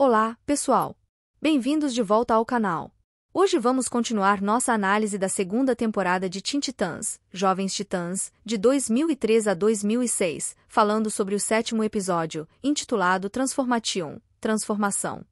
Olá, pessoal! Bem-vindos de volta ao canal. Hoje vamos continuar nossa análise da segunda temporada de Teen Titans, Jovens Titãs, de 2003 a 2006, falando sobre o sétimo episódio, intitulado Transformation, Transformação.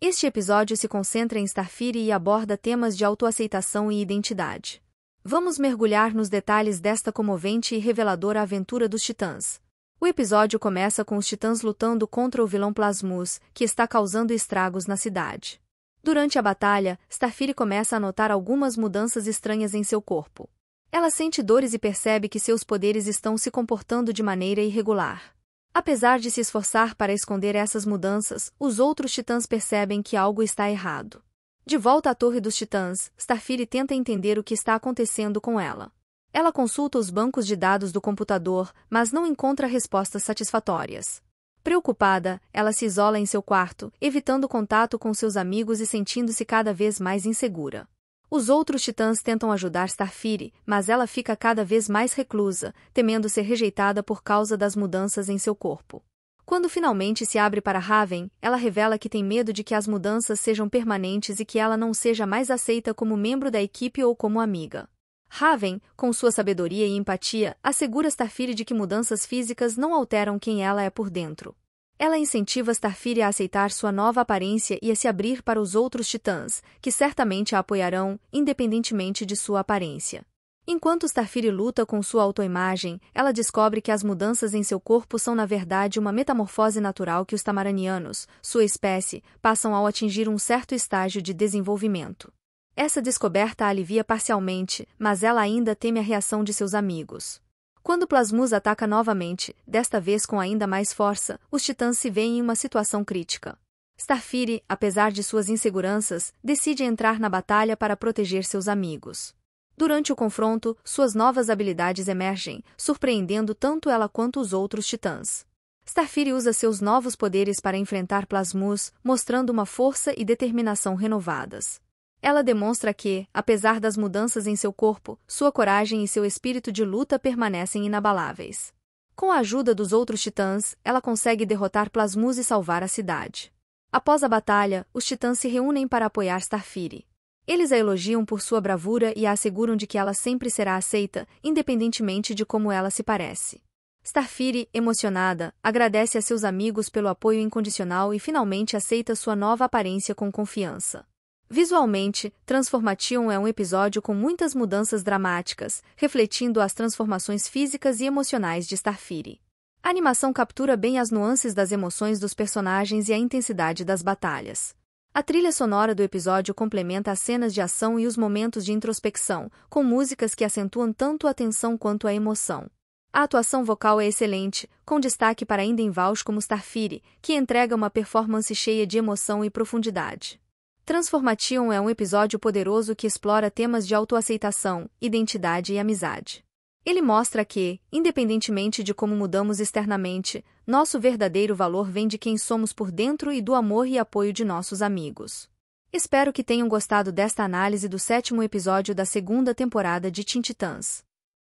Este episódio se concentra em Starfire e aborda temas de autoaceitação e identidade. Vamos mergulhar nos detalhes desta comovente e reveladora aventura dos Titãs, o episódio começa com os titãs lutando contra o vilão Plasmus, que está causando estragos na cidade. Durante a batalha, Starfire começa a notar algumas mudanças estranhas em seu corpo. Ela sente dores e percebe que seus poderes estão se comportando de maneira irregular. Apesar de se esforçar para esconder essas mudanças, os outros titãs percebem que algo está errado. De volta à Torre dos Titãs, Starfire tenta entender o que está acontecendo com ela. Ela consulta os bancos de dados do computador, mas não encontra respostas satisfatórias. Preocupada, ela se isola em seu quarto, evitando contato com seus amigos e sentindo-se cada vez mais insegura. Os outros titãs tentam ajudar Starfire, mas ela fica cada vez mais reclusa, temendo ser rejeitada por causa das mudanças em seu corpo. Quando finalmente se abre para Raven, ela revela que tem medo de que as mudanças sejam permanentes e que ela não seja mais aceita como membro da equipe ou como amiga. Raven, com sua sabedoria e empatia, assegura Starfire de que mudanças físicas não alteram quem ela é por dentro. Ela incentiva Starfire a aceitar sua nova aparência e a se abrir para os outros titãs, que certamente a apoiarão, independentemente de sua aparência. Enquanto Starfire luta com sua autoimagem, ela descobre que as mudanças em seu corpo são na verdade uma metamorfose natural que os tamaranianos, sua espécie, passam ao atingir um certo estágio de desenvolvimento. Essa descoberta a alivia parcialmente, mas ela ainda teme a reação de seus amigos. Quando Plasmus ataca novamente, desta vez com ainda mais força, os titãs se veem em uma situação crítica. Starfire, apesar de suas inseguranças, decide entrar na batalha para proteger seus amigos. Durante o confronto, suas novas habilidades emergem, surpreendendo tanto ela quanto os outros titãs. Starfire usa seus novos poderes para enfrentar Plasmus, mostrando uma força e determinação renovadas. Ela demonstra que, apesar das mudanças em seu corpo, sua coragem e seu espírito de luta permanecem inabaláveis. Com a ajuda dos outros titãs, ela consegue derrotar Plasmus e salvar a cidade. Após a batalha, os titãs se reúnem para apoiar Starfire. Eles a elogiam por sua bravura e a asseguram de que ela sempre será aceita, independentemente de como ela se parece. Starfire, emocionada, agradece a seus amigos pelo apoio incondicional e finalmente aceita sua nova aparência com confiança. Visualmente, Transformation é um episódio com muitas mudanças dramáticas, refletindo as transformações físicas e emocionais de Starfire. A animação captura bem as nuances das emoções dos personagens e a intensidade das batalhas. A trilha sonora do episódio complementa as cenas de ação e os momentos de introspecção, com músicas que acentuam tanto a tensão quanto a emoção. A atuação vocal é excelente, com destaque para Inden Vals como Starfire, que entrega uma performance cheia de emoção e profundidade. Transformation é um episódio poderoso que explora temas de autoaceitação, identidade e amizade. Ele mostra que, independentemente de como mudamos externamente, nosso verdadeiro valor vem de quem somos por dentro e do amor e apoio de nossos amigos. Espero que tenham gostado desta análise do sétimo episódio da segunda temporada de Teen Titans.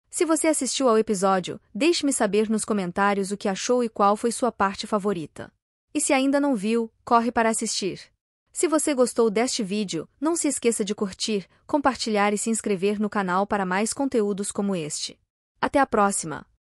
Se você assistiu ao episódio, deixe-me saber nos comentários o que achou e qual foi sua parte favorita. E se ainda não viu, corre para assistir. Se você gostou deste vídeo, não se esqueça de curtir, compartilhar e se inscrever no canal para mais conteúdos como este. Até a próxima!